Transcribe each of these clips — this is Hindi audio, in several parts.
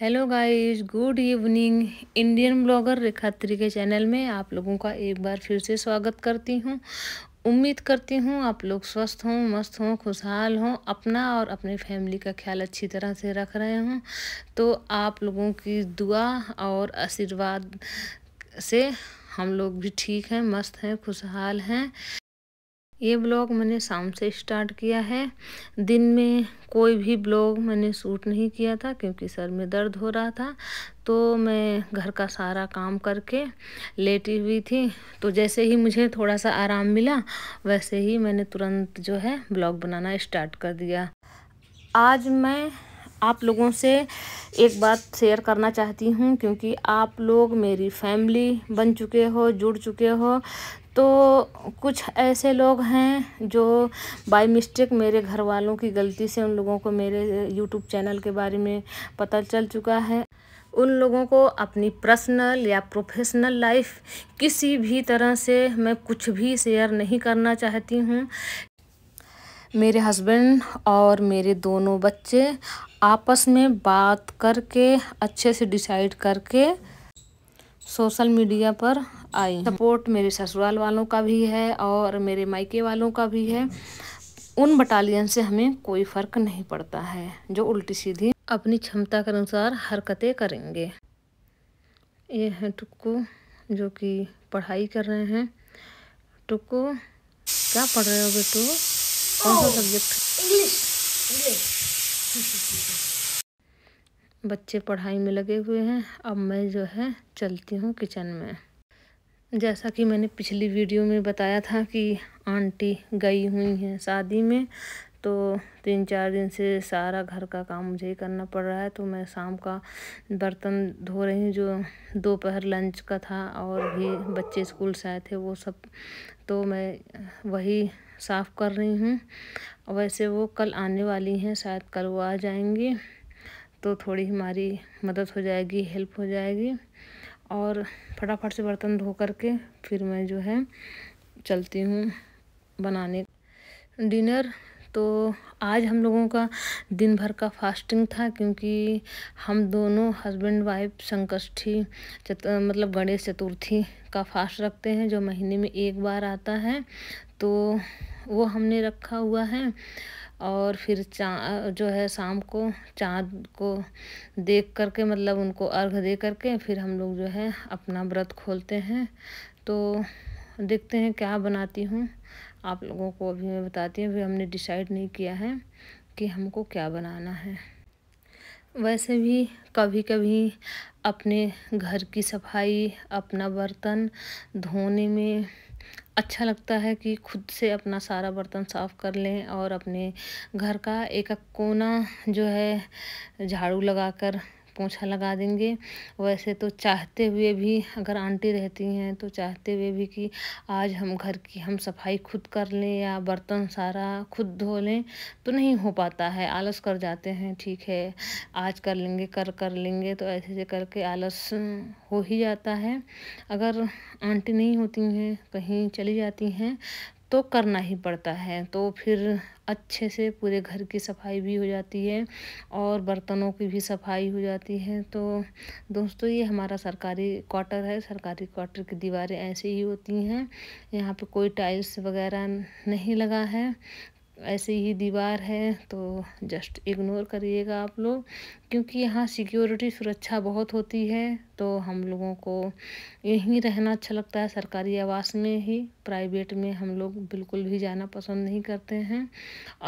hello guys good evening Indian blogger Rekha त्री के चैनल में आप लोगों का एक बार फिर से स्वागत करती हूँ उम्मीद करती हूँ आप लोग स्वस्थ हों मस्त हों खुशहाल हों अपना और अपने फैमिली का ख्याल अच्छी तरह से रख रहे हों तो आप लोगों की दुआ और आशीर्वाद से हम लोग भी ठीक हैं मस्त हैं खुशहाल हैं ये ब्लॉग मैंने शाम से स्टार्ट किया है दिन में कोई भी ब्लॉग मैंने शूट नहीं किया था क्योंकि सर में दर्द हो रहा था तो मैं घर का सारा काम करके लेटी हुई थी तो जैसे ही मुझे थोड़ा सा आराम मिला वैसे ही मैंने तुरंत जो है ब्लॉग बनाना स्टार्ट कर दिया आज मैं आप लोगों से एक बात शेयर करना चाहती हूँ क्योंकि आप लोग मेरी फैमिली बन चुके हो जुड़ चुके हो तो कुछ ऐसे लोग हैं जो बाय मिस्टेक मेरे घर वालों की गलती से उन लोगों को मेरे यूट्यूब चैनल के बारे में पता चल चुका है उन लोगों को अपनी पर्सनल या प्रोफेशनल लाइफ किसी भी तरह से मैं कुछ भी शेयर नहीं करना चाहती हूँ मेरे हस्बैंड और मेरे दोनों बच्चे आपस में बात करके अच्छे से डिसाइड करके सोशल मीडिया पर आई सपोर्ट मेरे ससुराल वालों का भी है और मेरे मायके वालों का भी है उन बटालियन से हमें कोई फ़र्क नहीं पड़ता है जो उल्टी सीधी अपनी क्षमता के अनुसार हरकतें करेंगे ये है टुक्को जो कि पढ़ाई कर रहे हैं टुक्को क्या पढ़ रहे हो बेटू कौन सा सब्जेक्ट इंग्लिश बच्चे पढ़ाई में लगे हुए हैं अब मैं जो है चलती हूँ किचन में जैसा कि मैंने पिछली वीडियो में बताया था कि आंटी गई हुई हैं शादी में तो तीन चार दिन से सारा घर का काम मुझे ही करना पड़ रहा है तो मैं शाम का बर्तन धो रही हूँ जो दोपहर लंच का था और भी बच्चे स्कूल से आए थे वो सब तो मैं वही साफ़ कर रही हूँ वैसे वो कल आने वाली हैं शायद कल वो आ जाएंगी तो थोड़ी हमारी मदद हो जाएगी हेल्प हो जाएगी और फटाफट से बर्तन धो कर के फिर मैं जो है चलती हूँ बनाने डिनर तो आज हम लोगों का दिन भर का फास्टिंग था क्योंकि हम दोनों हस्बैंड वाइफ संकष्ठी मतलब गणेश चतुर्थी का फास्ट रखते हैं जो महीने में एक बार आता है तो वो हमने रखा हुआ है और फिर चा जो है शाम को चाँद को देख करके मतलब उनको अर्घ दे करके फिर हम लोग जो है अपना व्रत खोलते हैं तो देखते हैं क्या बनाती हूँ आप लोगों को अभी मैं बताती हूँ अभी हमने डिसाइड नहीं किया है कि हमको क्या बनाना है वैसे भी कभी कभी अपने घर की सफाई अपना बर्तन धोने में अच्छा लगता है कि खुद से अपना सारा बर्तन साफ़ कर लें और अपने घर का एक कोना जो है झाड़ू लगाकर पोछा लगा देंगे वैसे तो चाहते हुए भी अगर आंटी रहती हैं तो चाहते हुए भी कि आज हम घर की हम सफाई खुद कर लें या बर्तन सारा खुद धो लें तो नहीं हो पाता है आलस कर जाते हैं ठीक है आज कर लेंगे कर कर लेंगे तो ऐसे ऐसे करके आलस हो ही जाता है अगर आंटी नहीं होती हैं कहीं चली जाती हैं तो करना ही पड़ता है तो फिर अच्छे से पूरे घर की सफाई भी हो जाती है और बर्तनों की भी सफाई हो जाती है तो दोस्तों ये हमारा सरकारी क्वार्टर है सरकारी क्वार्टर की दीवारें ऐसे ही होती हैं यहाँ पे कोई टाइल्स वगैरह नहीं लगा है ऐसे ही दीवार है तो जस्ट इग्नोर करिएगा आप लोग क्योंकि यहाँ सिक्योरिटी सुरक्षा बहुत होती है तो हम लोगों को यहीं रहना अच्छा लगता है सरकारी आवास में ही प्राइवेट में हम लोग बिल्कुल भी जाना पसंद नहीं करते हैं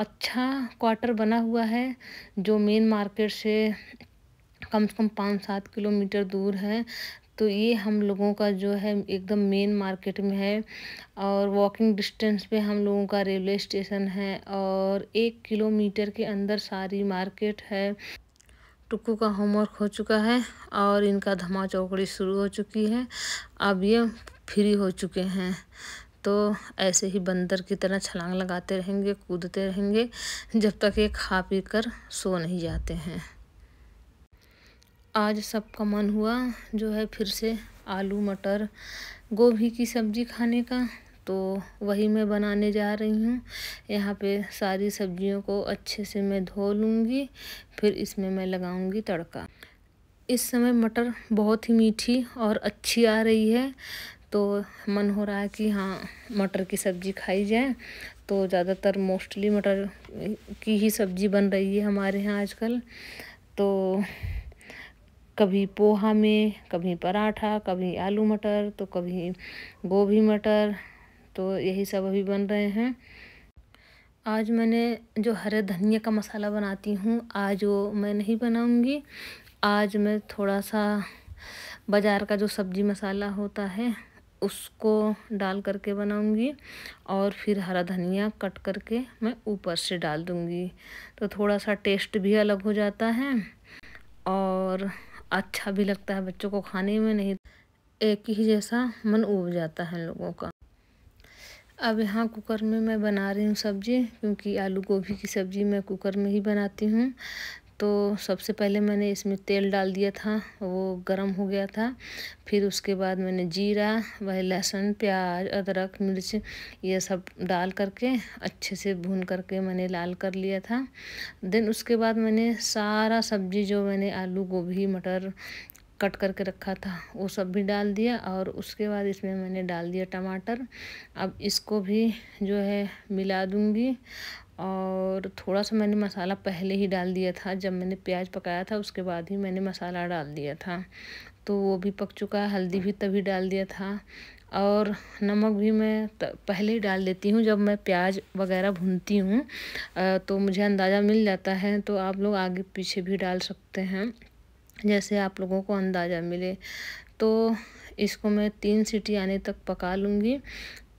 अच्छा क्वार्टर बना हुआ है जो मेन मार्केट से कम से कम पाँच सात किलोमीटर दूर है तो ये हम लोगों का जो है एकदम मेन मार्केट में है और वॉकिंग डिस्टेंस पे हम लोगों का रेलवे स्टेशन है और एक किलोमीटर के अंदर सारी मार्केट है टुकू का होमवर्क हो चुका है और इनका धमा चौकड़ी शुरू हो चुकी है अब ये फ्री हो चुके हैं तो ऐसे ही बंदर की तरह छलांग लगाते रहेंगे कूदते रहेंगे जब तक ये खा पी कर सो नहीं जाते हैं आज सबका मन हुआ जो है फिर से आलू मटर गोभी की सब्ज़ी खाने का तो वही मैं बनाने जा रही हूँ यहाँ पे सारी सब्जियों को अच्छे से मैं धो लूँगी फिर इसमें मैं लगाऊँगी तड़का इस समय मटर बहुत ही मीठी और अच्छी आ रही है तो मन हो रहा है कि हाँ मटर की सब्ज़ी खाई जाए तो ज़्यादातर मोस्टली मटर की ही सब्ज़ी बन रही है हमारे यहाँ आजकल तो कभी पोहा में कभी पराठा कभी आलू मटर तो कभी गोभी मटर तो यही सब अभी बन रहे हैं आज मैंने जो हरे धनिया का मसाला बनाती हूँ आज वो मैं नहीं बनाऊँगी आज मैं थोड़ा सा बाज़ार का जो सब्ज़ी मसाला होता है उसको डाल करके बनाऊंगी और फिर हरा धनिया कट करके मैं ऊपर से डाल दूंगी तो थोड़ा सा टेस्ट भी अलग हो जाता है और अच्छा भी लगता है बच्चों को खाने में नहीं एक ही जैसा मन उब जाता है लोगों का अब यहाँ कुकर में मैं बना रही हूँ सब्ज़ी क्योंकि आलू गोभी की सब्ज़ी मैं कुकर में ही बनाती हूँ तो सबसे पहले मैंने इसमें तेल डाल दिया था वो गर्म हो गया था फिर उसके बाद मैंने जीरा वह लहसुन प्याज अदरक मिर्च ये सब डाल करके अच्छे से भून करके मैंने लाल कर लिया था देन उसके बाद मैंने सारा सब्जी जो मैंने आलू गोभी मटर कट करके रखा था वो सब भी डाल दिया और उसके बाद इसमें मैंने डाल दिया टमाटर अब इसको भी जो है मिला दूँगी और थोड़ा सा मैंने मसाला पहले ही डाल दिया था जब मैंने प्याज पकाया था उसके बाद ही मैंने मसाला डाल दिया था तो वो भी पक चुका है हल्दी भी तभी डाल दिया था और नमक भी मैं पहले ही डाल देती हूँ जब मैं प्याज वगैरह भूनती हूँ तो मुझे अंदाज़ा मिल जाता है तो आप लोग आगे पीछे भी डाल सकते हैं जैसे आप लोगों को अंदाज़ा मिले तो इसको मैं तीन सीटी आने तक पका लूँगी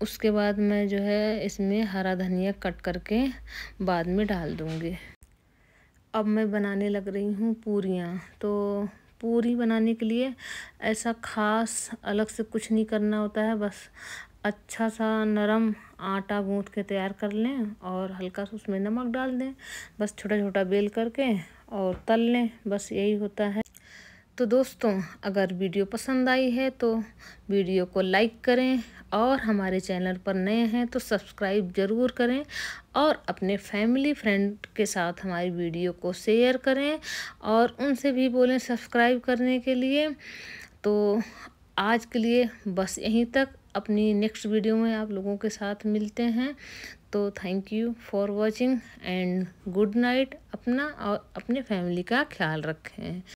उसके बाद मैं जो है इसमें हरा धनिया कट करके बाद में डाल दूँगी अब मैं बनाने लग रही हूँ पूरियाँ तो पूरी बनाने के लिए ऐसा खास अलग से कुछ नहीं करना होता है बस अच्छा सा नरम आटा गूंथ के तैयार कर लें और हल्का सा उसमें नमक डाल दें बस छोटा छोटा बेल करके और तल लें बस यही होता है तो दोस्तों अगर वीडियो पसंद आई है तो वीडियो को लाइक करें और हमारे चैनल पर नए हैं तो सब्सक्राइब ज़रूर करें और अपने फैमिली फ्रेंड के साथ हमारी वीडियो को शेयर करें और उनसे भी बोलें सब्सक्राइब करने के लिए तो आज के लिए बस यहीं तक अपनी नेक्स्ट वीडियो में आप लोगों के साथ मिलते हैं तो thank you for watching and good night अपना और अपने फैमिली का ख्याल रखें